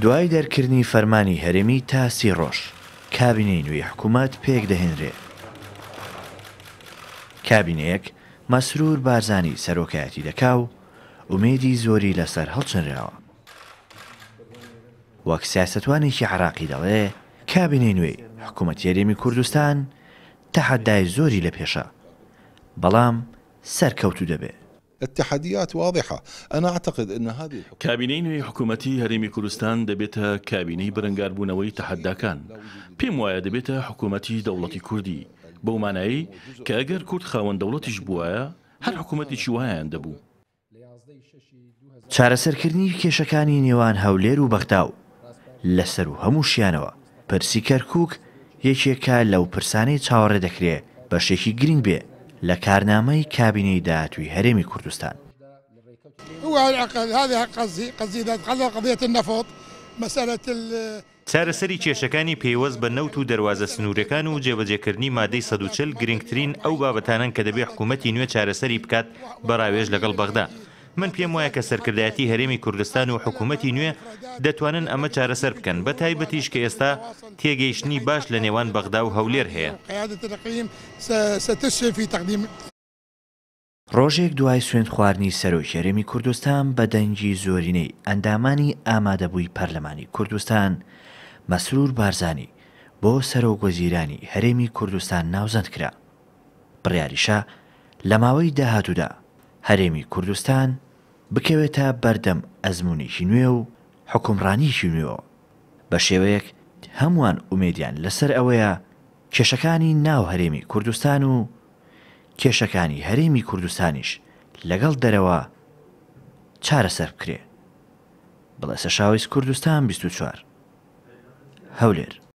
دوای دەرکردنی فەرمانی هەرێمی تا سی ڕۆژ کابینەی نوێی حکوومەت پێک دەهێنرێ کابینەیەک مەسرور بارزانی سەرۆکایەتی دەکاو ومێدی زۆری لەسەر هەڵچنراوە وەک سیاستوانێکی عراقی دەڵێ کابینەی نوێی حکوومەت یاریێمی کوردستان تەحەدای زۆری لە پێشە بەڵام سەرکەوتو دەبێت اتحاديات واضحة أنا أعتقد أن هذه کابینەی نوێی حکوومەتتی هەرێمی کوردستان دەبێتە کابینەی بەرەنگاربوونەوەی تحداکان پێم وایە دەبێتە حکوومەتتی دەوڵەتی کوردی بەومانایی کە ئەگەر کورد خاوەن دەوڵەتیش بووایە هەر حکوومەتێکی وایان دەبوو چارەسەرکردنی کێشەکانی نێوان هەولێر و بەختاو لەسەر و هەموو شیانەوە پرسی کەرکک یەکێکە لەو پرسانەی چاوەڕێ دەکرێت بەشێکی گرنگ بێ لە کارنامەی کابینەی داهاتوی هەرێمی کوردستان چارەسەری کێشەکانی پێوەست بە نەوت و دەواازە سنوورەکان و جێبەجێکردنی مادەی سەدوچل گرنگترین ئەو بابەتانان کە دەبێ حکوومەتی نوێ چارەسەری بکات بەراوێژ لەگەڵ بەغدا من پێم وایە کە سەرکردایەتی هەرێمی کوردستان و حکوومەتی نوێ دەتوانن ئەمە چارەسەر بکەن بە تایبەتیش کە ئێستا تێگەیشتنی باش لە نێوان بەغدا و هەولێر هەیە ڕۆژێک دوای سوێن خواردنی سەرۆکێرێمی کوردستان بە دەنگی زۆرینەی ئەندامانی ئامادەبووی پەرلەمانی کوردستان مەسرور بارزانانی بۆ سەرۆگۆزیرانی هەرێمی کوردستان ناوزەند کرا بڕیاریشە لە ماوەی داهاتوودا هەرێمی کوردستان بکەوێتە بەردەم ئەزمونیشی نوێ و حکومڕانیشی نوێەوە بە شێوەیەک هەمووان ئومێدیان لەسەر ئەوەیە کێشەکانی ناو هەرێمی کوردستان و کێشەکانی هەرێمی کوردستانیش لەگەڵ دەرەوە چارەسەر بکرێ بڵێ سەشاویست کوردستان 24 هەولێر